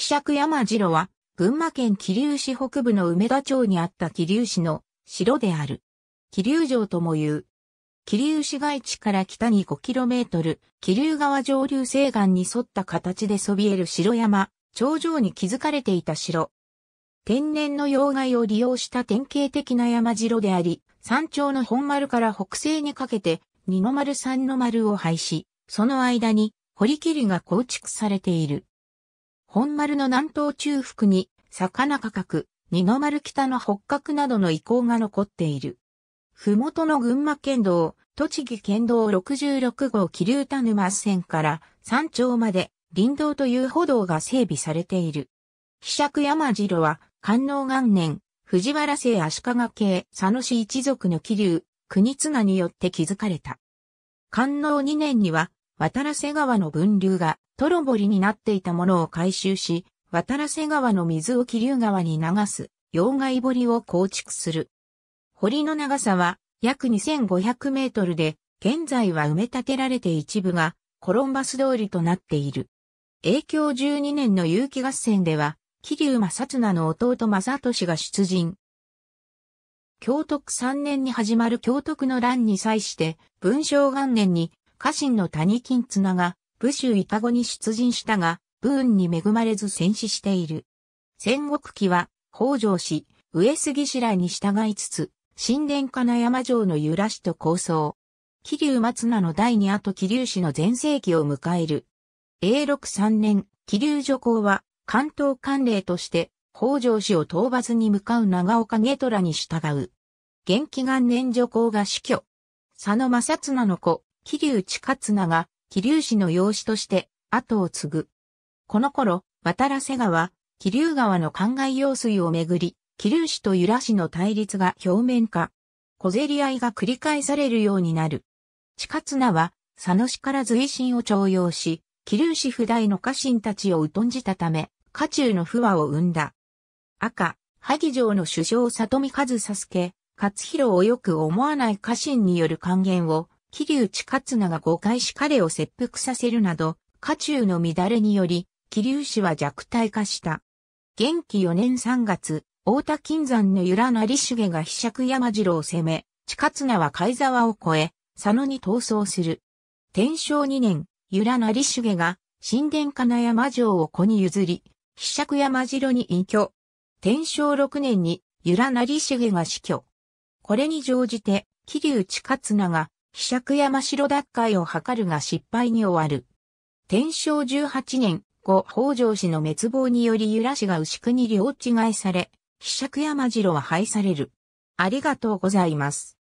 飛釈山城は、群馬県桐生市北部の梅田町にあった桐生市の城である。桐生城とも言う。桐生市街地から北に 5km、桐生川上流西岸に沿った形でそびえる城山、頂上に築かれていた城。天然の要害を利用した典型的な山城であり、山頂の本丸から北西にかけて、二の丸三の丸を廃し、その間に堀切が構築されている。本丸の南東中腹に、魚価格、二の丸北の北角などの遺構が残っている。ふもとの群馬県道、栃木県道66号桐生田沼線から山頂まで林道という歩道が整備されている。飛釈山城は、官能元年、藤原姓足利系佐野氏一族の桐生、国津によって築かれた。官能2年には、渡良瀬川の分流がトロボリになっていたものを回収し、渡良瀬川の水を気流川に流す、溶害堀を構築する。堀の長さは約2500メートルで、現在は埋め立てられて一部がコロンバス通りとなっている。影響12年の有機合戦では、桐生正綱の弟正俊が出陣。京徳3年に始まる京徳の乱に際して、文章元年に家臣の谷金綱が、武州イカゴに出陣したが、武運に恵まれず戦死している。戦国期は、北条氏、上杉氏らに従いつつ、神殿金山城の揺らしと構想。桐生松名の第二後桐生氏の前世紀を迎える。永禄三年、桐生女皇は、関東官令として、北条氏を討伐に向かう長岡下虎に従う。元気元年女皇が死去。佐野正綱の子、桐生地勝が、桐生氏の養子として後を継ぐ。この頃、渡良瀬川、桐生川の灌漑用水をめぐり、桐生氏と由良氏の対立が表面化。小競り合いが繰り返されるようになる。地勝は、佐野市から随心を徴用し、桐生氏不代の家臣たちを疎んじたため、家中の不和を生んだ。赤、萩城の首相里見和佐助、勝弘をよく思わない家臣による還元を、桐生勝長が誤解し彼を切腹させるなど、家中の乱れにより、桐生氏は弱体化した。元気4年3月、大田金山の由良成重が被釈山城を攻め、地勝名は海沢を越え、佐野に逃走する。天正2年、由良成重が神殿金山城を子に譲り、被釈山城に隠居。天正6年に由良成重が死去。これに乗じて、桐生地勝名が飛釈山城奪回を図るが失敗に終わる。天正18年、後北条氏の滅亡により由良氏が牛国に領違いされ、飛釈山城は廃される。ありがとうございます。